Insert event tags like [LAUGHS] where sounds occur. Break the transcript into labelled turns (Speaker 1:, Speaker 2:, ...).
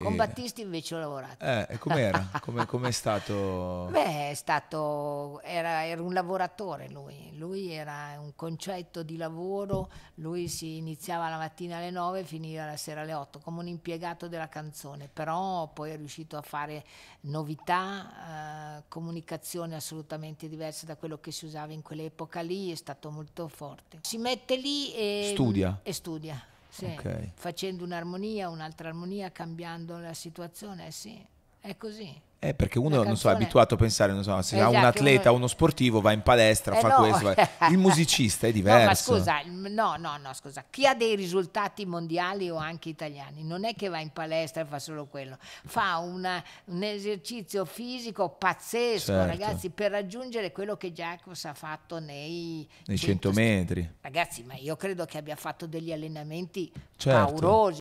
Speaker 1: Con eh.
Speaker 2: Battisti invece ho lavorato.
Speaker 1: Eh, com'era? [LAUGHS] Come, com'è stato? Beh,
Speaker 2: è stato, era, era, un lavoratore lui, lui era un concetto di lavoro, lui si iniziava la mattina alle 9 e finiva la sera alle 8 come un impiegato della canzone, però poi è riuscito a fare novità, eh, comunicazioni assolutamente diversa da quello che si usava in quell'epoca lì, è stato molto forte. Si mette lì e studia. E studia sì. okay. facendo un'armonia, un'altra armonia, cambiando la situazione, sì. È così.
Speaker 1: Eh, perché uno non so, è abituato a pensare, non so, se esatto, ha un esatto, atleta, uno... uno sportivo, va in palestra, eh fa no. questo. [LAUGHS] Il musicista è diverso. No, scusa,
Speaker 2: no, no, no, scusa. Chi ha dei risultati mondiali o anche italiani non è che va in palestra e fa solo quello, fa una, un esercizio fisico pazzesco, certo. ragazzi, per raggiungere quello che Jacobs ha fatto nei,
Speaker 3: nei 100 metri.
Speaker 2: Ragazzi, ma io credo che abbia fatto degli allenamenti
Speaker 3: certo. paurosi.